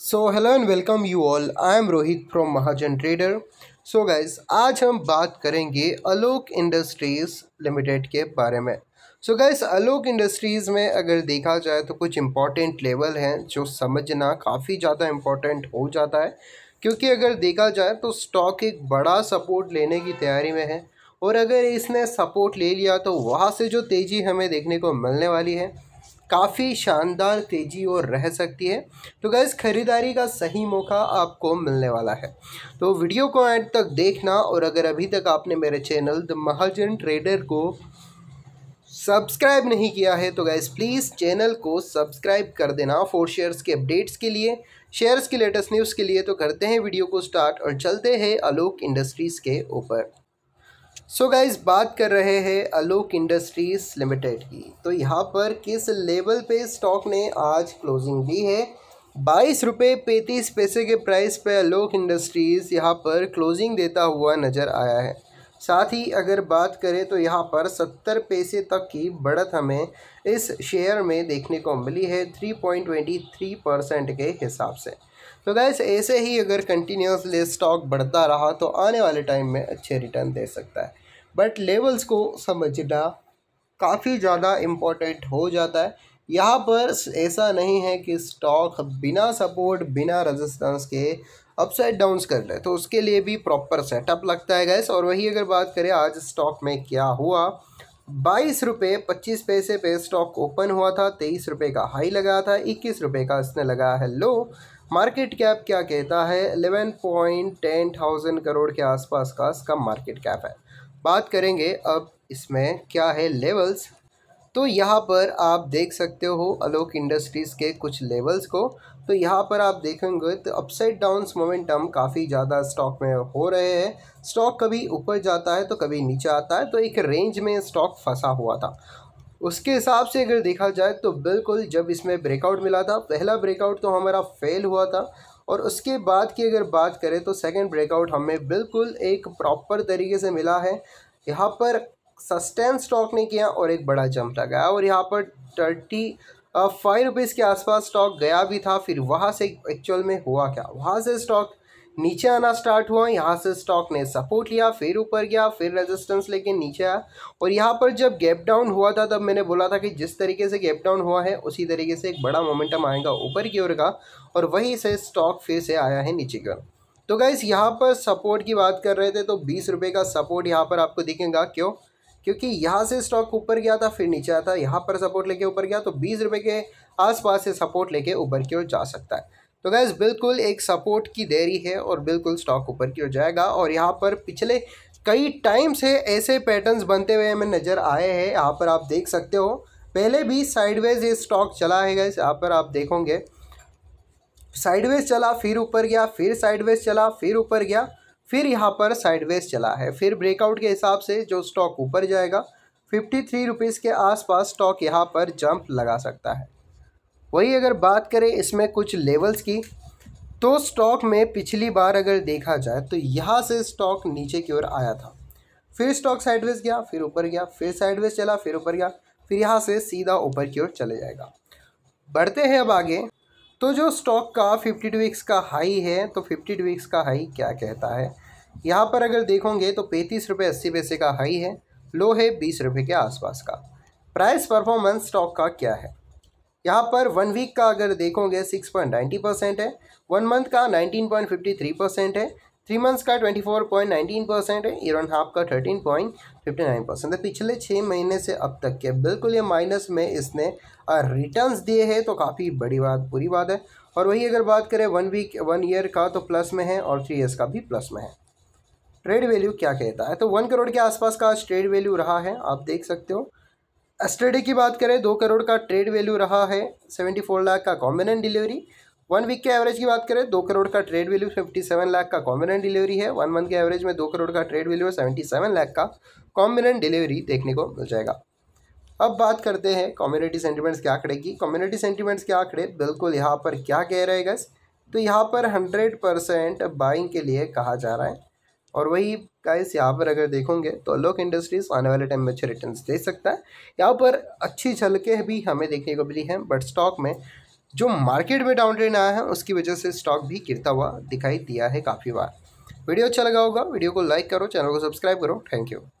so hello and welcome you all I am Rohit from Mahajan trader so guys आज हम बात करेंगे अलोक इंडस्ट्रीज़ लिमिटेड के बारे में so guys guys Alok industries में अगर देखा जाए तो कुछ इंपॉर्टेंट लेवल हैं जो समझना काफ़ी ज़्यादा इम्पॉर्टेंट हो जाता है क्योंकि अगर देखा जाए तो स्टॉक एक बड़ा सपोर्ट लेने की तैयारी में है और अगर इसने सपोर्ट ले लिया तो वहाँ से जो तेज़ी हमें देखने को मिलने वाली है काफ़ी शानदार तेज़ी और रह सकती है तो गैस ख़रीदारी का सही मौका आपको मिलने वाला है तो वीडियो को एंड तक देखना और अगर अभी तक आपने मेरे चैनल द महाजन ट्रेडर को सब्सक्राइब नहीं किया है तो गैस प्लीज़ चैनल को सब्सक्राइब कर देना फोर शेयर्स के अपडेट्स के लिए शेयर्स की लेटेस्ट न्यूज़ के लिए तो करते हैं वीडियो को स्टार्ट और चलते हैं आलोक इंडस्ट्रीज़ के ऊपर सो so गाइज बात कर रहे हैं अलोक इंडस्ट्रीज लिमिटेड की तो यहाँ पर किस लेवल पे स्टॉक ने आज क्लोजिंग दी है बाईस रुपये पैंतीस पैसे के प्राइस पे अलोक इंडस्ट्रीज़ यहाँ पर क्लोजिंग देता हुआ नज़र आया है साथ ही अगर बात करें तो यहाँ पर सत्तर पैसे तक की बढ़त हमें इस शेयर में देखने को मिली है three point twenty three percent के हिसाब से तो गैस ऐसे ही अगर कंटिन्यूसली स्टॉक बढ़ता रहा तो आने वाले टाइम में अच्छे रिटर्न दे सकता है बट लेवल्स को समझना काफ़ी ज़्यादा इम्पोर्टेंट हो जाता है यहाँ पर ऐसा नहीं है कि स्टॉक बिना सपोर्ट बिना रेजिस्टेंस के अपसाइड डाउंस कर ले तो उसके लिए भी प्रॉपर सेटअप लगता है गैस और वही अगर बात करें आज स्टॉक में क्या हुआ बाईस रुपये पच्चीस पैसे पे स्टॉक ओपन हुआ था तेईस रुपये का हाई लगा था इक्कीस रुपये का इसने लगाया है लो मार्केट कैप क्या कहता है eleven point ten thousand crore के आसपास का इसका मार्केट कैप है बात करेंगे अब इसमें क्या है लेवल्स तो यहाँ पर आप देख सकते हो अलोक इंडस्ट्रीज़ के कुछ लेवल्स को तो यहाँ पर आप देखेंगे तो अपसाइड डाउन्स मोमेंटम काफ़ी ज़्यादा स्टॉक में हो रहे हैं स्टॉक कभी ऊपर जाता है तो कभी नीचे आता है तो एक रेंज में स्टॉक फंसा हुआ था उसके हिसाब से अगर देखा जाए तो बिल्कुल जब इसमें ब्रेकआउट मिला था पहला ब्रेकआउट तो हमारा फेल हुआ था और उसके बाद की अगर बात करें तो सेकंड ब्रेकआउट हमें बिल्कुल एक प्रॉपर तरीके से मिला है यहाँ पर सस्टेन स्टॉक ने किया और एक बड़ा जंप लगाया और यहाँ पर थर्टी फाइव रुपीज़ के आसपास स्टॉक गया भी था फिर वहाँ से एक्चुअल में हुआ क्या वहाँ से स्टॉक नीचे आना स्टार्ट हुआ यहाँ से स्टॉक ने सपोर्ट लिया फिर ऊपर गया फिर रेजिस्टेंस लेके नीचे आया और यहाँ पर जब गैप डाउन हुआ था तब मैंने बोला था कि जिस तरीके से गैप डाउन हुआ है उसी तरीके से एक बड़ा मोमेंटम आएगा ऊपर की ओर का और वहीं से स्टॉक फिर से आया है नीचे की ओर तो गाइस यहाँ पर सपोर्ट की बात कर रहे थे तो बीस रुपये का सपोर्ट यहाँ पर आपको दिखेगा क्यों क्योंकि यहाँ से स्टॉक ऊपर गया था फिर नीचे आया था यहाँ पर सपोर्ट लेके ऊपर गया तो बीस रुपये के आसपास से सपोर्ट लेके ऊपर की ओर जा सकता है तो गैस बिल्कुल एक सपोर्ट की देरी है और बिल्कुल स्टॉक ऊपर की हो जाएगा और यहाँ पर पिछले कई टाइम से ऐसे पैटर्न्स बनते हुए हमें नज़र आए हैं यहाँ पर आप देख सकते हो पहले भी साइडवेज ये स्टॉक चला है गैस यहाँ पर आप देखोगे साइडवेज चला फिर ऊपर गया फिर साइडवेज चला फिर ऊपर गया फिर यहाँ पर साइडवेज चला है फिर ब्रेकआउट के हिसाब से जो स्टॉक ऊपर जाएगा फिफ्टी थ्री रुपीज़ के आसपास स्टॉक यहाँ पर जंप लगा सकता है वही अगर बात करें इसमें कुछ लेवल्स की तो स्टॉक में पिछली बार अगर देखा जाए तो यहाँ से स्टॉक नीचे की ओर आया था फिर स्टॉक साइडवेज गया फिर ऊपर गया फिर साइडवेज चला फिर ऊपर गया फिर यहाँ से सीधा ऊपर की ओर चले जाएगा बढ़ते हैं अब आगे तो जो स्टॉक का फिफ्टी टू वीक्स का हाई है तो फिफ्टी टू वीक्स का हाई क्या कहता है यहाँ पर अगर देखोगे तो पैंतीस रुपये अस्सी पैसे का हाई है लो है बीस रुपये के आसपास का प्राइस परफॉर्मेंस स्टॉक का क्या है यहाँ पर वन वीक का अगर देखोगे सिक्स पॉइंट नाइन्टी परसेंट है वन मंथ का nineteen point fifty three percent है थ्री मंथ्स का twenty four point nineteen percent है ईयर एंड हाफ का thirteen point fifty nine percent है पिछले छः महीने से अब तक के बिल्कुल ये माइनस में इसने रिटर्न दिए हैं तो काफ़ी बड़ी बात बुरी बात है और वही अगर बात करें वन वीक वन ईयर का तो प्लस में है और थ्री ईयर्स का भी प्लस में है ट्रेड वैल्यू क्या कहता है तो वन करोड़ के आसपास का आज ट्रेड वैल्यू रहा है आप देख सकते हो एस्टरडे की बात करें दो करोड़ का ट्रेड वैल्यू रहा है सेवेंटी फोर लाख का कॉम्बिनेंट डिलीवरी वन वीक के एवरेज की बात करें दो करोड़ का trade value fifty seven lakh का कॉम्बिनेंट डिलीवरी है वन मंथ के एवरेज में दो करोड़ का trade value seventy seven lakh का कॉम्बिनेंट डिलीवरी देखने को मिल जाएगा अब बात करते हैं कम्युनिटी सेंटीमेंट्स के आंकड़े की कम्युनिटी सेंटीमेंट्स के आंकड़े बिल्कुल यहाँ पर क्या कह रहे हैं गैस तो यहाँ पर हंड्रेड परसेंट बाइंग के लिए कहा जा रहा है और वही गाइस यहाँ पर अगर देखोगे तो अलोक इंडस्ट्रीज आने वाले टाइम में अच्छे रिटर्न दे सकता है यहाँ पर अच्छी झलकें भी हमें देखने को मिली हैं बट स्टॉक में जो मार्केट में डाउन ट्रेंड आया है उसकी वजह से स्टॉक भी गिरता हुआ दिखाई दिया है काफ़ी बार वीडियो अच्छा लगा होगा वीडियो को लाइक करो चैनल को सब्सक्राइब करो थैंक यू